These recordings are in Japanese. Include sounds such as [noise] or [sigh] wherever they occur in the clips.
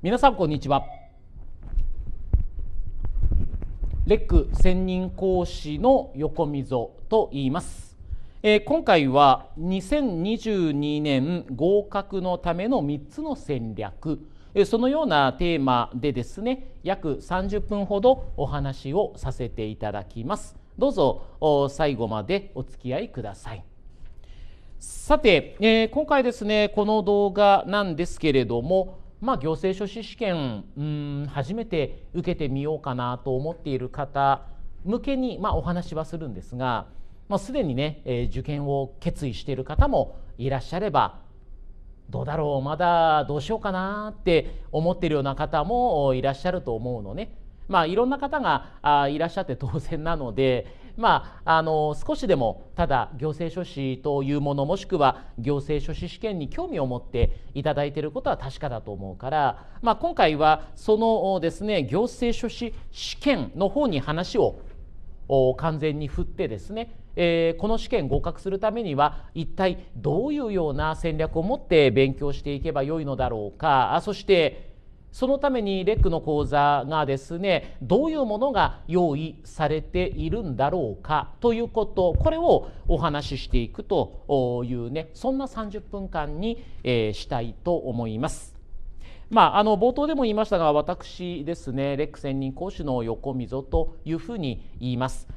皆さんこんにちはレック専任講師の横溝と言います、えー、今回は2022年合格のための3つの戦略そのようなテーマでですね約30分ほどお話をさせていただきますどうぞ最後までお付き合いくださいさて、えー、今回ですねこの動画なんですけれどもまあ、行政書士試験うん初めて受けてみようかなと思っている方向けに、まあ、お話はするんですが、まあ、すでにね、えー、受験を決意している方もいらっしゃればどうだろうまだどうしようかなって思っているような方もいらっしゃると思うのね。まあ、いろんな方があいらっしゃって当然なので、まあ、あの少しでもただ行政書士というものもしくは行政書士試験に興味を持っていただいていることは確かだと思うから、まあ、今回はそのですね行政書士試験の方に話を完全に振ってですね、えー、この試験合格するためには一体どういうような戦略を持って勉強していけばよいのだろうかそしてそのためにレックの講座がですねどういうものが用意されているんだろうかということこれをお話ししていくというねそんな30分間に、えー、したいと思います。まあ、あの冒頭でも言いましたが私ですねレック専任講師の横溝というふうに言います。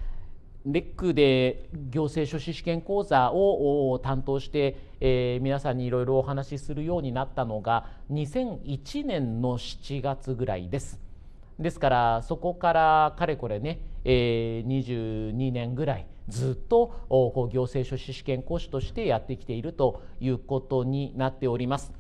レックで行政書士試験講座を担当して、えー、皆さんにいろいろお話しするようになったのが2001年の7月ぐらいです。ですからそこからかれこれね、えー、22年ぐらいずっとこう行政書士試験講師としてやってきているということになっております。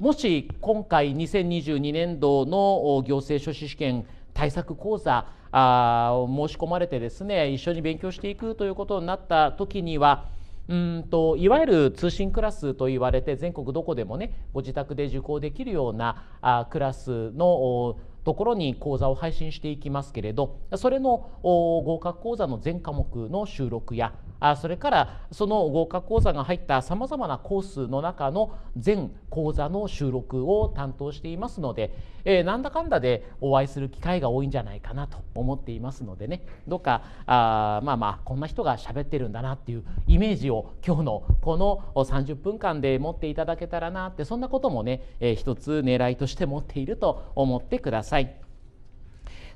もし今回2022年度の行政書士試験対策講座あ申し込まれてですね一緒に勉強していくということになった時にはうんといわゆる通信クラスと言われて全国どこでもねご自宅で受講できるようなあクラスのところに講座を配信していきますけれどそれの合格講座の全科目の収録やそれからその合格講座が入ったさまざまなコースの中の全講座の収録を担当していますのでえー、なんだかんだでお会いする機会が多いんじゃないかなと思っていますのでねどっかあまあまあこんな人が喋ってるんだなっていうイメージを今日のこの30分間で持っていただけたらなってそんなこともね、えー、一つ狙いとして持っていると思ってください。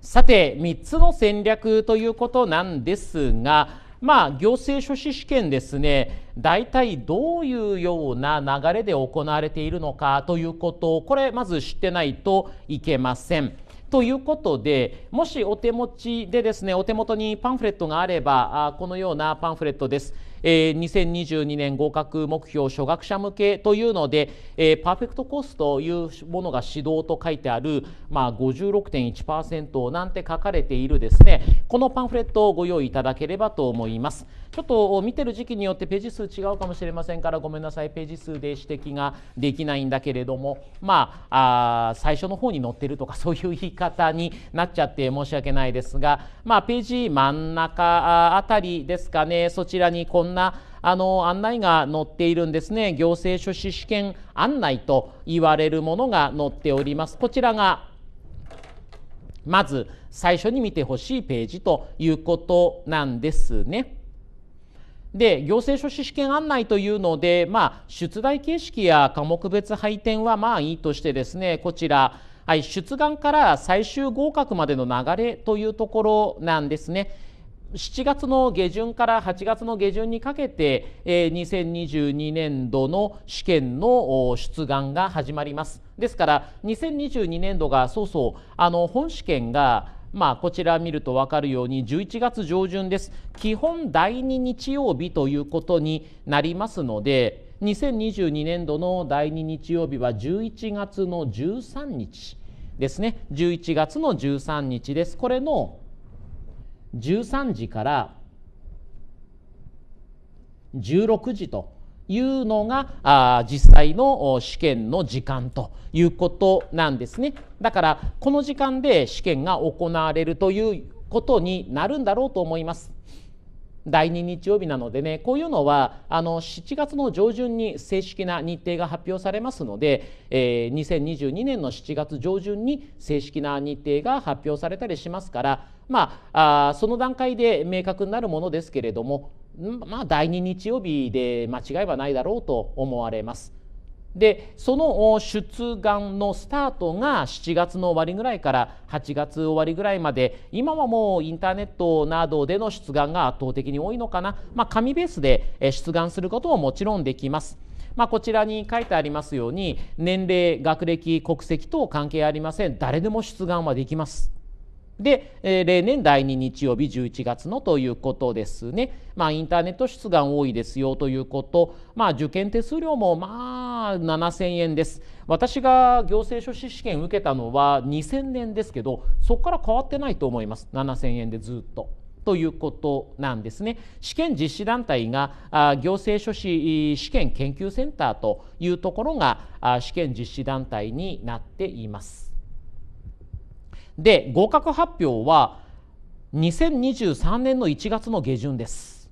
さて3つの戦略ということなんですがまあ、行政書士試験ですね大体どういうような流れで行われているのかということをこれまず知ってないといけません。ということでもしお手持ちでですねお手元にパンフレットがあればあこのようなパンフレットです。えー、2022年合格目標初学者向けというので、えー、パーフェクトコースというものが指導と書いてある、まあ、56.1%なんて書かれているですねこのパンフレットをご用意いただければと思います。ちょっと見てる時期によってページ数違うかもしれませんからごめんなさいページ数で指摘ができないんだけれどもまあ最初の方に載ってるとかそういう言い方になっちゃって申し訳ないですがまあページ真ん中あたりですかねそちらにこんなあの案内が載っているんですね行政書士試験案内と言われるものが載っておりますこちらがまず最初に見てほしいページということなんですね。で行政書士試験案内というので、まあ、出題形式や科目別配点はまあいいとしてですねこちら、はい、出願から最終合格までの流れというところなんですね。7月の下旬から8月の下旬にかけて、2022年度の試験の出願が始まりますですから2022年度がそうそうあの本試験がまあ、こちら見ると分かるように11月上旬です基本第2日曜日ということになりますので2022年度の第2日曜日は11月の13日ですね11月の13日ですこれの13時から16時というのがあ実際の試験の時間ということなんですね。だからこの時間で試験が行われるということになるんだろうと思います。第2日曜日なのでねこういうのはあの7月の上旬に正式な日程が発表されますので、えー、2022年の7月上旬に正式な日程が発表されたりしますから、まあ、あその段階で明確になるものですけれども、まあ、第2日曜日で間違いはないだろうと思われます。でその出願のスタートが7月の終わりぐらいから8月終わりぐらいまで今はもうインターネットなどでの出願が圧倒的に多いのかな、まあ、紙ベースで出願することももちろんできます。まあ、こちらに書いてありますように年齢学歴国籍と関係ありません誰でも出願はできます。で、えー、例年第2日曜日11月のということですね、まあ、インターネット出願多いですよということ、まあ、受験手数料もまあ7000円です私が行政書士試験受けたのは2000年ですけどそこから変わってないと思います7000円でずっと。ということなんですね試験実施団体が行政書士試験研究センターというところが試験実施団体になっています。で合格発表は2023年の1月の下旬です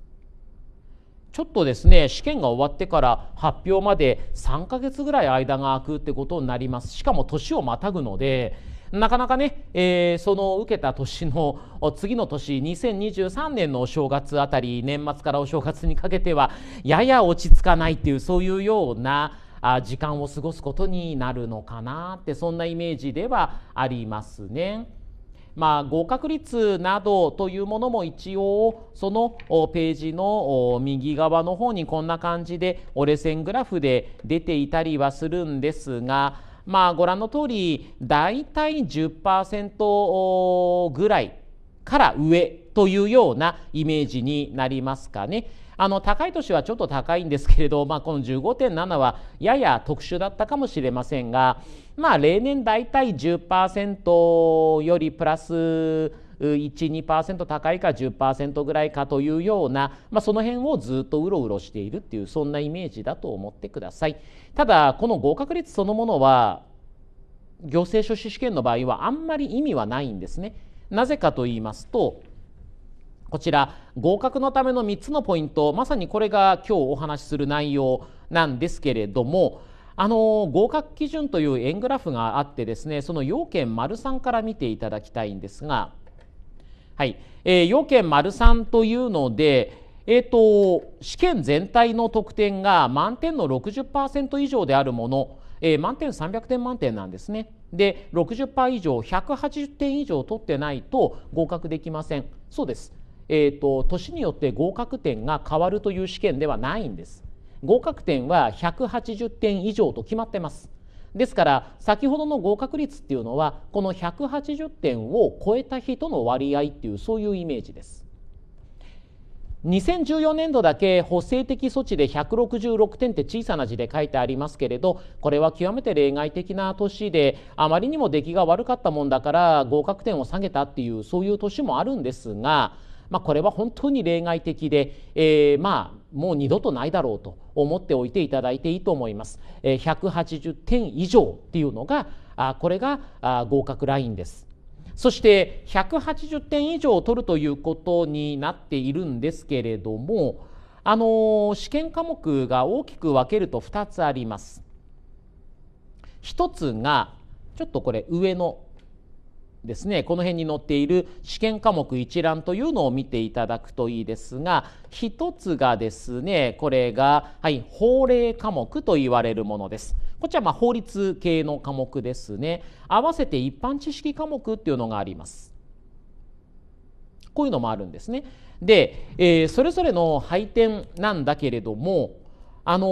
ちょっとですね試験が終わってから発表まで3ヶ月ぐらい間が空くってことになりますしかも年をまたぐのでなかなかね、えー、その受けた年の次の年2023年のお正月あたり年末からお正月にかけてはやや落ち着かないっていうそういうようなあ時間を過ごすことになるのかなってそんなイメージではありますね。まあ、合格率などというものも一応そのページの右側の方にこんな感じで折れ線グラフで出ていたりはするんですが、まあ、ご覧の通り大体10%ぐらいから上というようなイメージになりますかね。あの高い年はちょっと高いんですけれど、まあ、この15.7はやや特殊だったかもしれませんが、まあ、例年大体10%よりプラス12%高いか10%ぐらいかというような、まあ、その辺をずっとうろうろしているっていうそんなイメージだと思ってください。ただこの合格率そのものは行政書士試験の場合はあんまり意味はないんですね。なぜかと言いますとこちら合格のための3つのポイントまさにこれが今日お話しする内容なんですけれどもあの合格基準という円グラフがあってですねその要件丸3から見ていただきたいんですが、はいえー、要件丸3というので、えーと、と試験全体の得点が満点の60%以上であるもの、えー、満点300点満点なんですね。で60%以上180点以上取ってないと合格できません。そうですえーと、年によって合格点が変わるという試験ではないんです合格点は180点以上と決まってますですから先ほどの合格率っていうのはこの180点を超えた人の割合っていうそういうイメージです2014年度だけ補正的措置で166点って小さな字で書いてありますけれどこれは極めて例外的な年であまりにも出来が悪かったもんだから合格点を下げたっていうそういう年もあるんですがまあ、これは本当に例外的で、えー、まあもう二度とないだろうと思っておいていただいていいと思います。え180点以上っていうのがあこれがあ合格ラインです。そして180点以上を取るということになっているんですけれども、あの試験科目が大きく分けると2つあります。1つがちょっとこれ上のですねこの辺に載っている試験科目一覧というのを見ていただくといいですが一つがですねこれが、はい、法令科目と言われるものです。こちらま法律系の科目ですね合わせて一般知識科目っていうのがあります。こういうのもあるんですね。で、えー、それぞれの配点なんだけれども、あの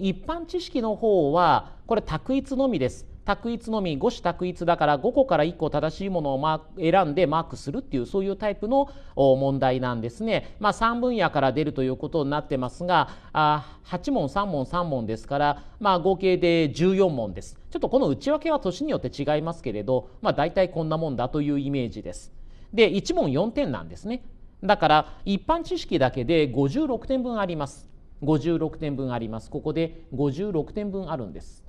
ー、一般知識の方はこれ択一のみです。択一のみ五種択一だから5個から1個正しいものを選んでマークするっていうそういうタイプの問題なんですね。まあ、3分野から出るということになってますがあ8問3問3問ですから、まあ、合計で14問です。ちょっとこの内訳は年によって違いますけれど、まあ、大体こんなもんだというイメージです。で1問4点なんですね。だから一般知識だけで56点分あります。56点分あります。ここで56点分あるんです。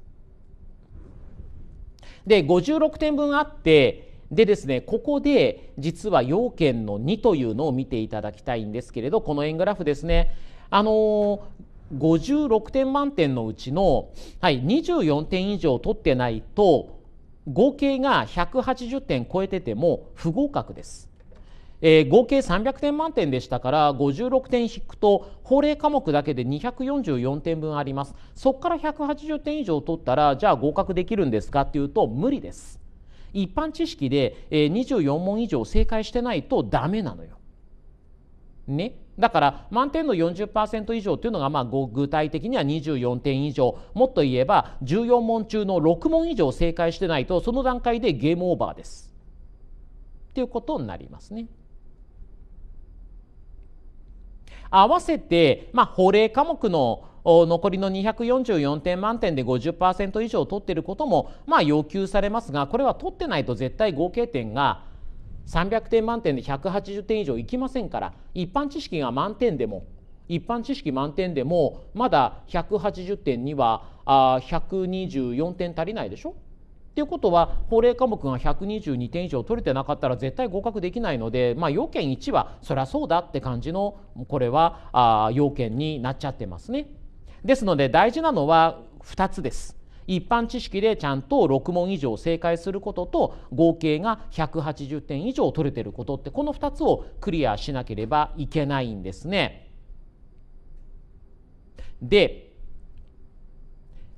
で56点分あってでですねここで実は要件の2というのを見ていただきたいんですけれどこの円グラフですねあの56点満点のうちの、はい、24点以上取ってないと合計が180点超えてても不合格です。えー、合計300点満点でしたから56点引くと法令科目だけで244点分ありますそこから180点以上取ったらじゃあ合格できるんですかっていうと無理です一般知識で、えー、24問以上正解してないとダメなのよ。ね、だから満点の40%以上というのがまあ具体的には24点以上もっと言えば14問中の6問以上正解してないとその段階でゲームオーバーです。ということになりますね。合わせて、まあ、法令科目の残りの244点満点で50%以上取っていることも、まあ、要求されますがこれは取ってないと絶対合計点が300点満点で180点以上いきませんから一般知識が満点でも一般知識満点でもまだ180点にはあ124点足りないでしょっていうことは法令科目が122点以上取れてなかったら絶対合格できないので、まあ、要件1はそりゃそうだって感じのこれはあ要件になっちゃってますね。ですので大事なのは2つです。一般知識でちゃんと6問以上正解することと合計が180点以上取れてることってこの2つをクリアしなければいけないんですね。で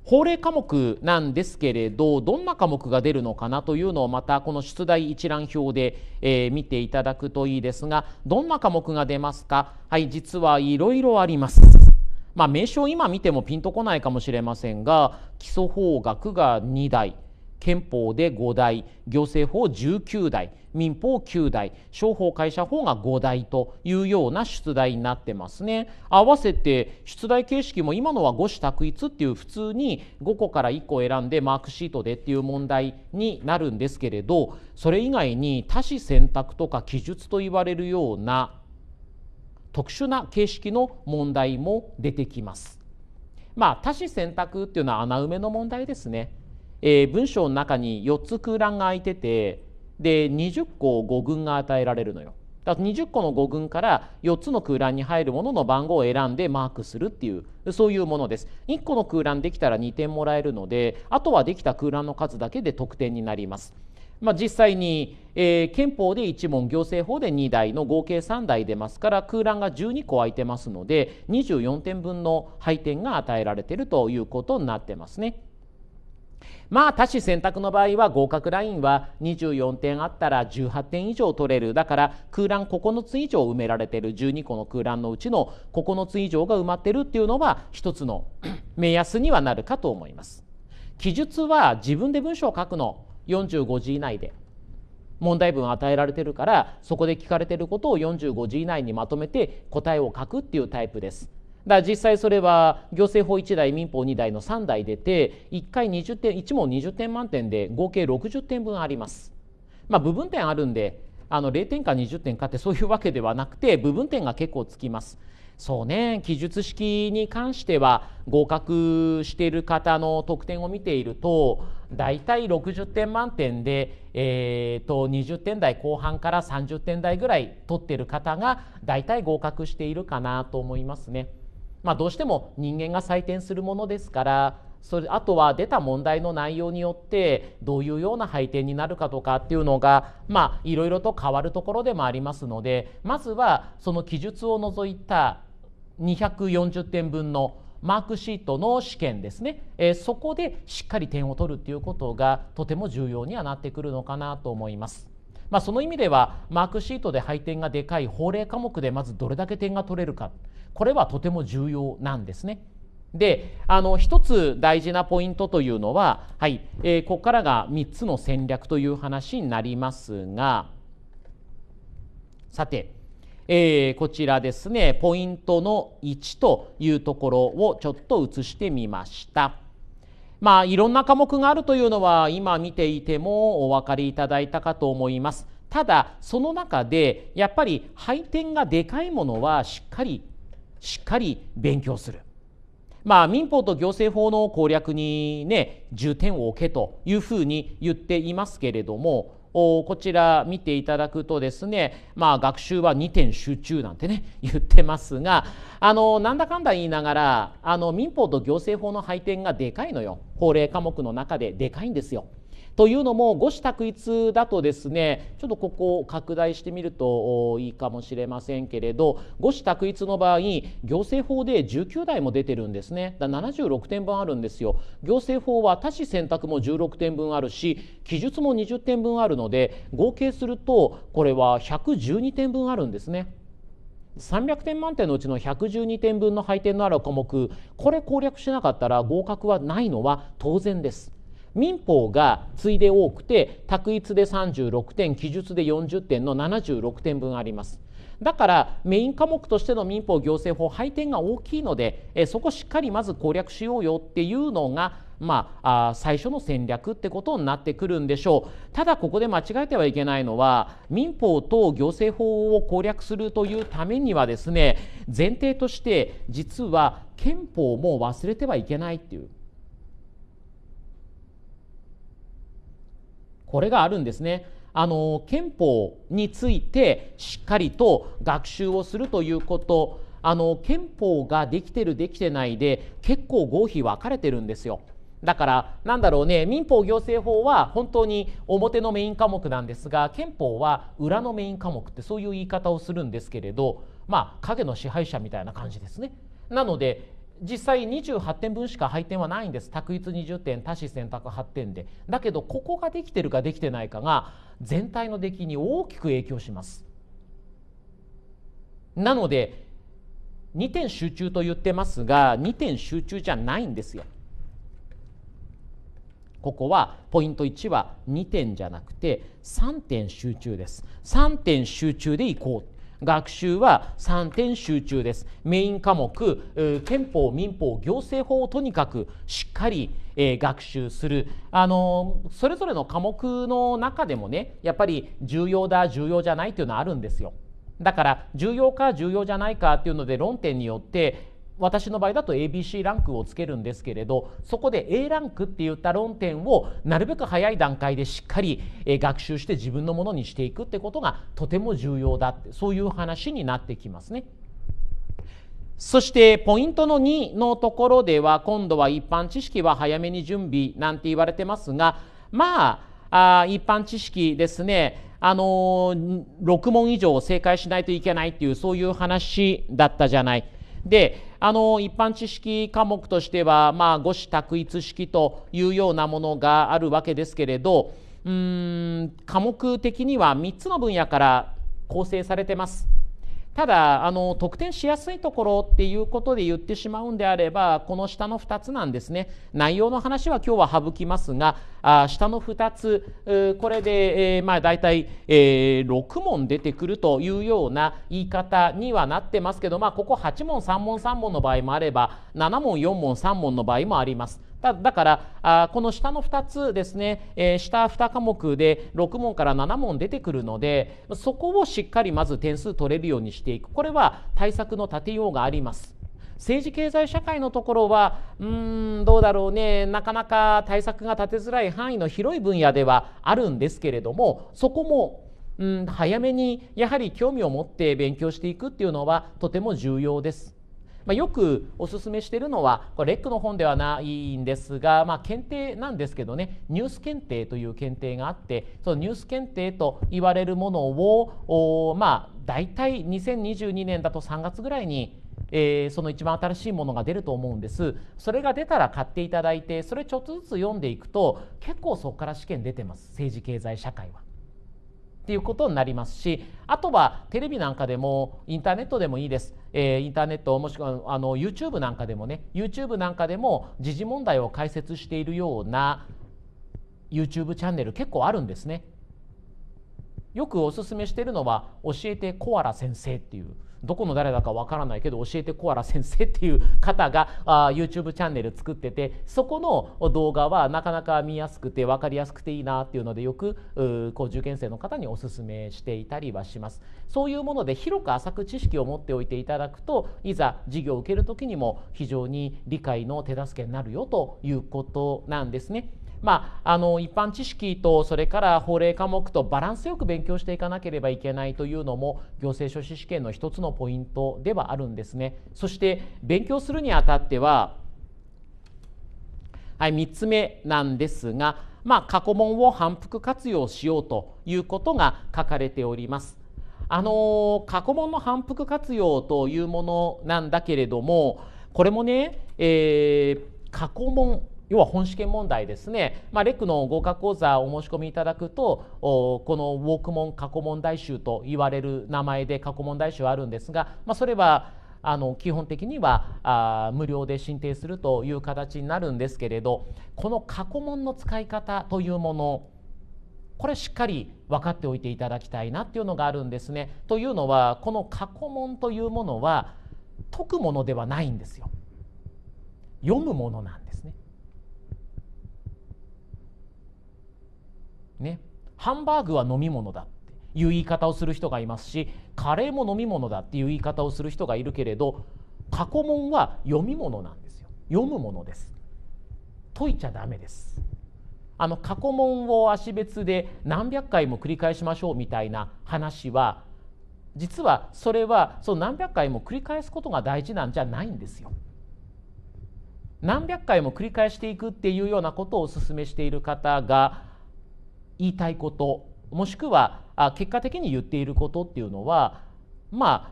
法令科目なんですけれどどんな科目が出るのかなというのをまたこの出題一覧表で、えー、見ていただくといいですがどんな科目が出ますかはい実はいろいろあります。まあ、名称今見てもピンとこないかもしれませんが基礎法学が2台憲法で5台行政法19代民法9代商法会社法が5台というような出題になってますね合わせて出題形式も今のは五子択一っていう普通に5個から1個選んでマークシートでっていう問題になるんですけれどそれ以外に多種選択とか記述と言われるような特殊な形式の問題も出てきます。まあ、多種選択っていうのは穴埋めの問題ですね。えー、文章の中に4つ空欄が空いててで20個5軍が与えられるのよ。だから20個の5群から4つの空欄に入るものの番号を選んでマークするっていうそういうものです1個の空欄できたら2点もらえるのであとはできた空欄の数だけで得点になります、まあ、実際に、えー、憲法で1問行政法で2台の合計3台出ますから空欄が12個空いてますので24点分の配点が与えられているということになってますね。まあ多種選択の場合は合格ラインは24点あったら18点以上取れるだから空欄9つ以上埋められてる12個の空欄のうちの9つ以上が埋まってるっていうのは一つの [clears throat] 目安にはなるかと思います。記述は自分で文章を書くの45字以内で問題文与えられてるからそこで聞かれてることを45字以内にまとめて答えを書くっていうタイプです。だ実際それは行政法1台民法2台の3台出て1回20点1問20点満点で合計60点分あります。まあ、部分点あるんであの0点か20点かってそういうわけではなくて部分点が結構つきます。そうね記述式に関しては合格している方の得点を見ているとだいたい60点満点で、えーと、20点台後半から30点台ぐらい取っている方がだいたい合格しているかなと思いますね。まあ、どうしても人間が採点するものですからそれあとは出た問題の内容によってどういうような配点になるかとかっていうのがまあいろいろと変わるところでもありますのでまずはその記述を除いた240点分のマークシートの試験ですね、えー、そこでしっかり点を取るっていうことがとても重要にはなってくるのかなと思います。まあ、その意味ではマークシートで配点がでかい法令科目でまずどれだけ点が取れるかこれはとても重要なんですね。であの1つ大事なポイントというのは、はいえー、ここからが3つの戦略という話になりますがさて、えー、こちらですねポイントの1というところをちょっと写してみました。まあ、いろんな科目があるというのは今見ていてもお分かりいただいたかと思います。ただその中でやっぱり配点がでかいものはしっかりしっかり勉強する。まあ、民法と行政法の攻略にね重点を置けというふうに言っていますけれどもこちら見ていただくとですね、まあ、学習は2点集中なんてね [laughs] 言ってますがあのなんだかんだ言いながらあの民法と行政法の配点がでかいのよ法令科目の中ででかいんですよ。というのも五子択一だとですねちょっとここを拡大してみるといいかもしれませんけれど五子択一の場合行政法で19台も出てるんですねだ76点分あるんですよ行政法は他市選択も16点分あるし記述も20点分あるので合計するとこれは112点分あるんですね。300点満点のうちの112点分の配点のある項目これ攻略しなかったら合格はないのは当然です民法が次いで多くて択一で36点記述で40点の76点分あります。だからメイン科目としての民法行政法配点が大きいのでそこしっかりまず攻略しようよっていうのが、まあ、あ最初の戦略ってことになってくるんでしょうただここで間違えてはいけないのは民法と行政法を攻略するというためにはですね前提として実は憲法も忘れてはいけないっていうこれがあるんですね。あの憲法についてしっかりと学習をするということあの憲法ができてるできてないで結構合否分かれてるんですよ。だからなんだろうね民法行政法は本当に表のメイン科目なんですが憲法は裏のメイン科目ってそういう言い方をするんですけれどまあ影の支配者みたいな感じですね。なので実際28点分しか配点はないんです択一20点多子選択8点でだけどここができてるかできてないかが全体の出来に大きく影響しますなので2点集中と言ってますが2点集中じゃないんですよここはポイント1は2点じゃなくて3点集中です3点集中でいこう学習は3点集中ですメイン科目憲法民法行政法をとにかくしっかりえ学習するあのそれぞれの科目の中でもねやっぱり重要だ重要じゃないっていうのはあるんですよ。だから重要か重要じゃないかっていうので論点によって私の場合だと ABC ランクをつけるんですけれどそこで A ランクっていった論点をなるべく早い段階でしっかり学習して自分のものにしていくってことがとても重要だってそういう話になってきますね。そしてポイントの2のところでは今度は一般知識は早めに準備なんて言われてますがまああ一般知識ですねあの6問以上正解しないといけないっていうそういう話だったじゃない。であの一般知識科目としては、まあ、五子択一式というようなものがあるわけですけれどうん科目的には3つの分野から構成されてます。ただあの得点しやすいところっていうことで言ってしまうんであればこの下の2つなんですね内容の話は今日は省きますがあ下の2つこれで、えー、まあ大体、えー、6問出てくるというような言い方にはなってますけど、まあ、ここ8問3問3問の場合もあれば7問4問3問の場合もあります。だだからあこの下の2つですね、えー、下2科目で6問から7問出てくるのでそこをしっかりまず点数取れるようにしていくこれは対策の立てようがあります。政治経済社会のところはうんどうだろうねなかなか対策が立てづらい範囲の広い分野ではあるんですけれどもそこもうん早めにやはり興味を持って勉強していくっていうのはとても重要です。まあ、よくおすすめしているのはこれレックの本ではないんですが、まあ、検定なんですけどねニュース検定という検定があってそのニュース検定と言われるものをまあ大体2022年だと3月ぐらいにえー、その一番新しいものが出ると思うんですそれが出たら買っていただいてそれちょっとずつ読んでいくと結構そこから試験出てます政治経済社会は。っていうことになりますしあとはテレビなんかでもインターネットでもいいです、えー、インターネットもしくはあの YouTube なんかでもね YouTube なんかでも時事問題を解説しているような YouTube チャンネル結構あるんですね。よくおすすめしてるのは「教えてコアラ先生」っていうどこの誰だかわからないけど教えてコアラ先生っていう方があ YouTube チャンネル作っててそこの動画はなかなか見やすくて分かりやすくていいなっていうのでよくこう受験生の方におすすめしていたりはします。そういうもので広く浅く知識を持っておいていただくといざ授業を受ける時にも非常に理解の手助けになるよということなんですね。まあ、あの一般知識とそれから法令科目とバランスよく勉強していかなければいけないというのも行政書士試験の一つのポイントではあるんですね。そして勉強するにあたっては、はい、3つ目なんですが、まあ、過去問を反復活用しようということが書かれております。あの過去問の反復活用というものなんだけれどもこれもね、えー、過去問要は本試験問題ですね、まあ、レックの合格講座お申し込みいただくとこのウォークモン過去問題集と言われる名前で過去問題集はあるんですが、まあ、それはあの基本的にはあ無料で申請するという形になるんですけれどこの過去問の使い方というものこれしっかり分かっておいていただきたいなっていうのがあるんですね。というのはこの過去問というものは解くものではないんですよ。読むものなんですね。ね、ハンバーグは飲み物だっていう言い方をする人がいますしカレーも飲み物だっていう言い方をする人がいるけれど過去問は読み物なんですよ読むものです解いちゃダメですあの過去問を足別で何百回も繰り返しましょうみたいな話は実はそれはその何百回も繰り返すことが大事なんじゃないんですよ。何百回も繰り返していくっていうようなことをお勧めしている方が言いたいこともしくは結果的に言っていることっていうのはまあ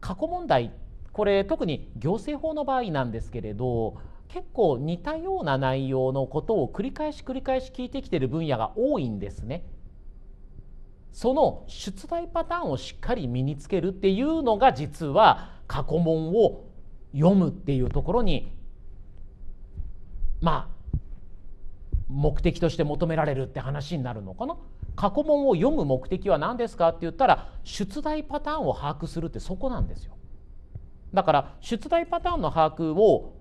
過去問題これ特に行政法の場合なんですけれど結構似たような内容のことを繰り返し繰り返し聞いてきている分野が多いんですね。その出題パターンをしっかり身につけるっていうのが実は過去問を読むっていうところにまあ目的として求められるって話になるのかな過去問を読む目的は何ですかって言ったら出題パターンを把握するってそこなんですよだから出題パターンの把握を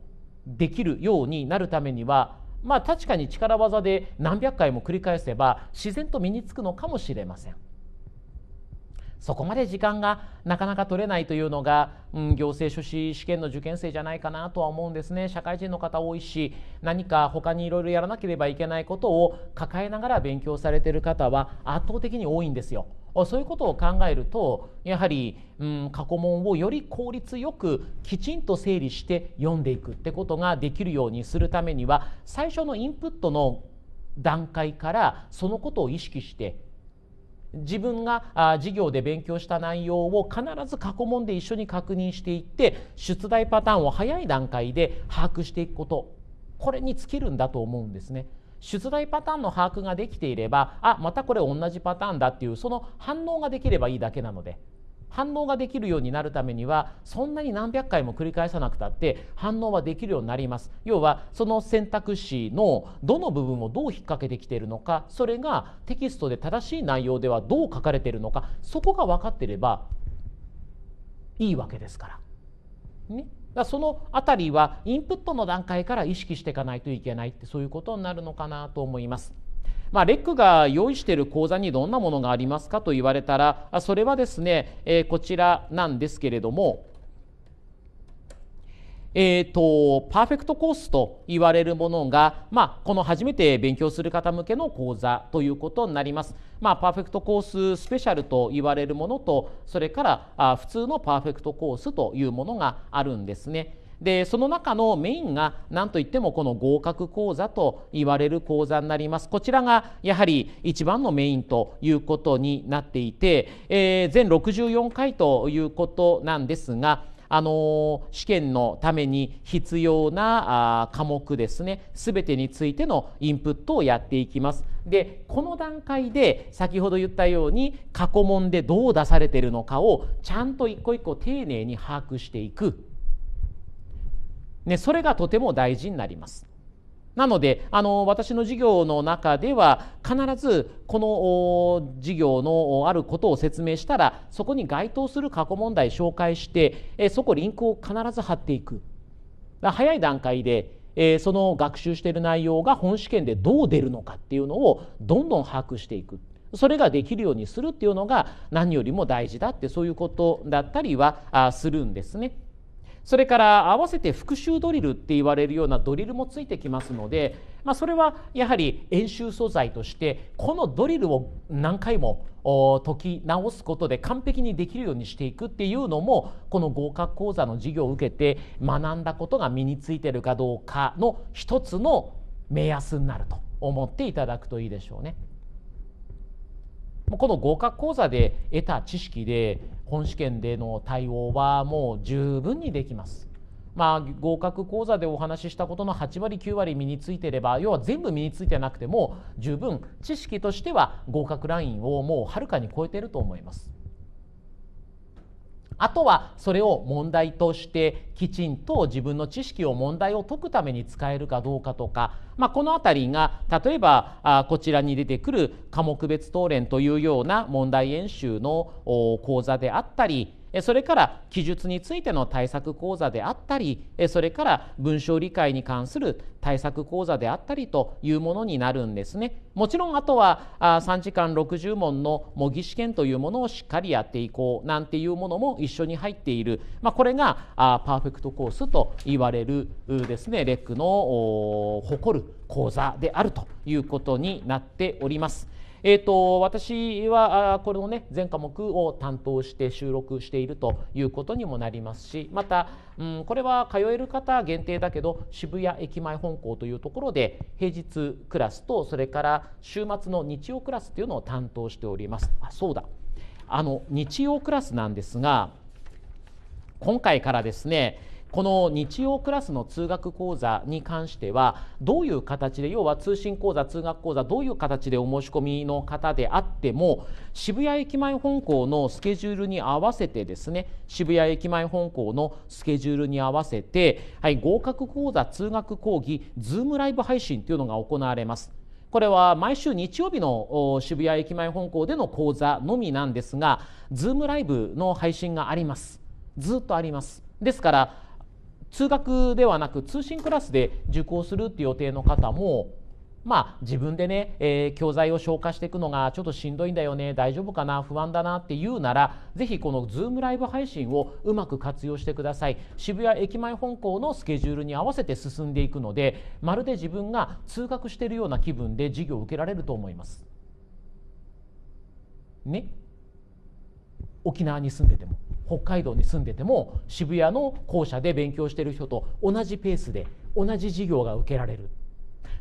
できるようになるためにはまあ確かに力技で何百回も繰り返せば自然と身につくのかもしれませんそこまで時間がなかなか取れないというのが、うん、行政書士試験の受験生じゃないかなとは思うんですね社会人の方多いし何か他にいろいろやらなければいけないことを抱えながら勉強されてる方は圧倒的に多いんですよ。そういうことを考えるとやはり、うん、過去問をより効率よくきちんと整理して読んでいくってことができるようにするためには最初のインプットの段階からそのことを意識して自分が授業で勉強した内容を必ず過去問で一緒に確認していって出題パターンを早い段階で把握していくことこれに尽きるんだと思うんですね。出題パターンの把握ができていればあまたこれ同じパターンだっていうその反応ができればいいだけなので反応ができるようになるためにはそんなに何百回も繰り返さなくたって反応はできるようになります要はその選択肢のどの部分をどう引っ掛けてきているのかそれがテキストで正しい内容ではどう書かれているのかそこが分かってればいいわけですから。ね、だその辺りはインプットの段階から意識していかないといけないってそういうことになるのかなと思います。まあ、レックが用意している講座にどんなものがありますかと言われたらそれはですね、えー、こちらなんですけれども、えーと、とパーフェクトコースと言われるものが、まあ、この初めて勉強する方向けの講座ということになります。まあ、パーフェクトコーススペシャルと言われるものとそれからあ普通のパーフェクトコースというものがあるんですね。でその中のメインが何といってもこの合格講座と言われる講座になりますこちらがやはり一番のメインということになっていて、えー、全64回ということなんですがあの試験のために必要なあ科目ですね全てについてのインプットをやっていきます。でこの段階で先ほど言ったように過去問でどう出されているのかをちゃんと一個一個丁寧に把握していく。ね、それがとても大事になります。なのであの私の授業の中では必ずこの授業のあることを説明したらそこに該当する過去問題紹介してえそこリンクを必ず貼っていく早い段階で、えその学習している内容が本試験でどう出るのかっていうのをどんどん把握していく。それができるようにするっていうのが何よりも大事だってそういうことだったりはするんですね。それから合わせて復習ドリルって言われるようなドリルもついてきますので、まあ、それはやはり演習素材としてこのドリルを何回も解き直すことで完璧にできるようにしていくっていうのもこの合格講座の授業を受けて学んだことが身についてるかどうかの一つの目安になると思っていただくといいでしょうね。この合格講座で得た知識で本試験での対応はもう十分にできます。まあ、合格講座でお話ししたことの8割9割身についてれば要は全部身についてなくても十分知識としては合格ラインをもうはるかに超えてると思います。あとはそれを問題としてきちんと自分の知識を問題を解くために使えるかどうかとか、まあ、この辺りが例えばあこちらに出てくる科目別答練というような問題演習の講座であったりそれから記述についての対策講座であったりそれから文章理解に関する対策講座であったりというものになるんですね。もちろんあとは3時間60問の模擬試験というものをしっかりやっていこうなんていうものも一緒に入っている、まあ、これがパーフェクトコースと言われるですねレックの誇る講座であるということになっております。えーと、私はこれをね全科目を担当して収録しているということにもなりますしまた、うん、これは通える方限定だけど渋谷駅前本校というところで平日クラスとそれから週末の日曜クラスというのを担当しております。あそうだあの日曜クラスなんですが今回からですねこの日曜クラスの通学講座に関してはどういう形で要は通信講座通学講座どういう形でお申し込みの方であっても渋谷駅前本校のスケジュールに合わせてですね渋谷駅前本校のスケジュールに合わせて、はい、合格講座通学講義ズームライブ配信というのが行われます。これは毎週日曜日の渋谷駅前本校での講座のみなんですが Zoom ライブの配信がありますずっとありますですから通学ではなく通信クラスで受講するって予定の方もまあ、自分でね、えー、教材を消化していくのがちょっとしんどいんだよね大丈夫かな不安だなっていうならぜひこの Zoom ライブ配信をうまく活用してください渋谷駅前本校のスケジュールに合わせて進んでいくのでまるで自分が通学しているような気分で授業を受けられると思いますね沖縄に住んでても北海道に住んでても渋谷の校舎で勉強してる人と同じペースで同じ授業が受けられる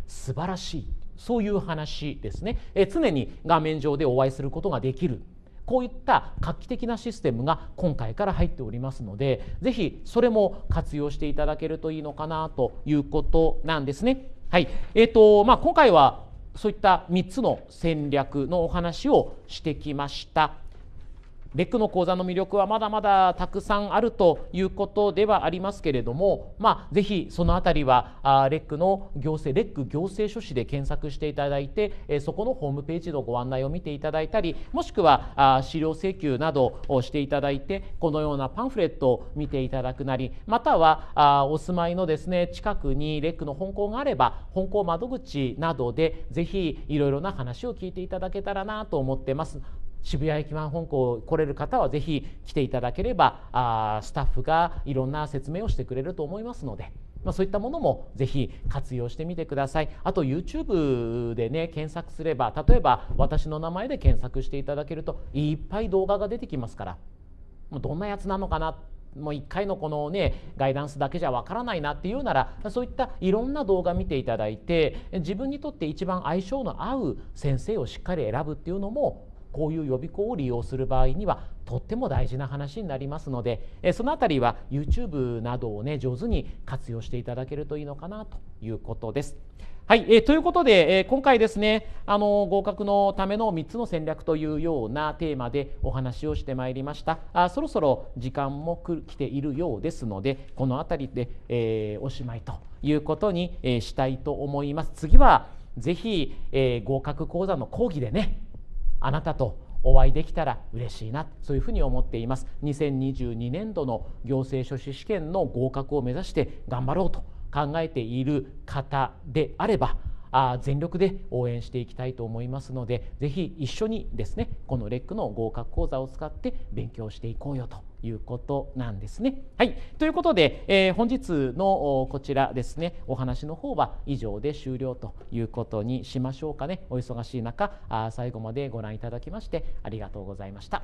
素晴らしいそういう話ですねえ常に画面上でお会いすることができるこういった画期的なシステムが今回から入っておりますので是非それも活用していただけるといいのかなということなんですね。はいえーとまあ、今回はそういった3つの戦略のお話をしてきました。レックの講座の魅力はまだまだたくさんあるということではありますけれども、まあ、ぜひそのあたりはあレックの行政レック行政書士で検索していただいて、えそこのホームページのご案内を見ていただいたりもしくはあ資料請求などをしていただいてこのようなパンフレットを見ていただくなりまたはあお住まいのですね近くにレックの本校があれば本校窓口などでぜひいろいろな話を聞いていただけたらなと思ってます。渋谷駅前本校来れる方はぜひ来ていただければあスタッフがいろんな説明をしてくれると思いますので。まあ、そういったものもぜひ活用してみてくださいあと YouTube でね検索すれば例えば私の名前で検索していただけるといっぱい動画が出てきますからもうどんなやつなのかなもう1回のこのねガイダンスだけじゃわからないなっていうならそういったいろんな動画見ていただいて自分にとって一番相性の合う先生をしっかり選ぶっていうのもこういう予備校を利用する場合にはとっても大事な話になりますので、えその辺りは YouTube などをね上手に活用していただけるといいのかなということです。はい、えー、ということで、えー、今回ですねあの合格のための3つの戦略というようなテーマでお話をしてまいりましたあそろそろ時間も来ているようですのでこの辺りで、えー、おしまいということに、えしたいと思います次はぜひ、え合格講座の講義でねあなたとお会いできたら嬉しいなそういうふうに思っています2022年度の行政書士試験の合格を目指して頑張ろうと考えている方であればあ全力で応援していきたいと思いますのでぜひ一緒にですねこのレックの合格講座を使って勉強していこうよということなんですね。はい、ということで、えー、本日のこちらですねお話の方は以上で終了ということにしましょうかねお忙しい中あ最後までご覧いただきましてありがとうございました。